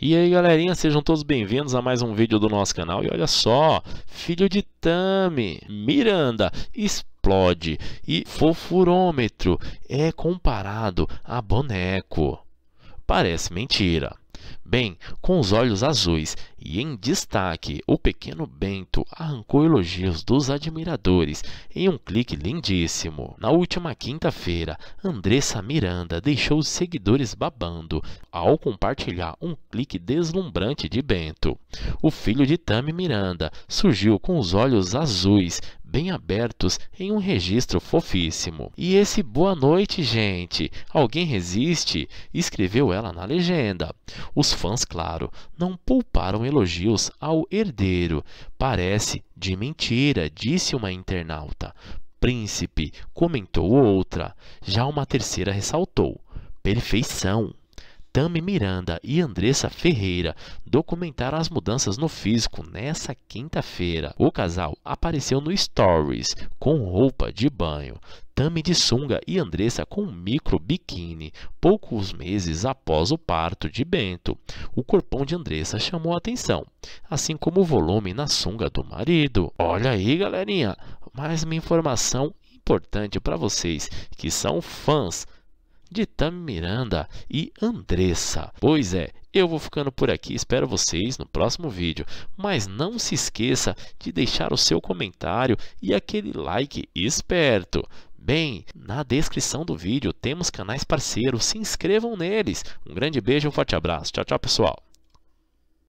E aí galerinha, sejam todos bem-vindos a mais um vídeo do nosso canal. E olha só, filho de Tami, Miranda, explode e fofurômetro é comparado a boneco. Parece mentira. Bem, com os olhos azuis e em destaque, o pequeno Bento arrancou elogios dos admiradores em um clique lindíssimo. Na última quinta-feira, Andressa Miranda deixou os seguidores babando ao compartilhar um clique deslumbrante de Bento. O filho de Tami Miranda surgiu com os olhos azuis bem abertos em um registro fofíssimo. E esse boa noite, gente, alguém resiste? escreveu ela na legenda. Os fãs, claro, não pouparam elogios ao herdeiro. Parece de mentira, disse uma internauta. Príncipe, comentou outra. Já uma terceira ressaltou. Perfeição. Tami Miranda e Andressa Ferreira documentaram as mudanças no físico nessa quinta-feira. O casal apareceu no Stories com roupa de banho. Tami de sunga e Andressa com um micro biquíni, poucos meses após o parto de Bento. O corpão de Andressa chamou a atenção, assim como o volume na sunga do marido. Olha aí, galerinha, mais uma informação importante para vocês que são fãs de Tami Miranda e Andressa. Pois é, eu vou ficando por aqui, espero vocês no próximo vídeo. Mas não se esqueça de deixar o seu comentário e aquele like esperto. Bem, na descrição do vídeo temos canais parceiros, se inscrevam neles. Um grande beijo, um forte abraço. Tchau, tchau, pessoal.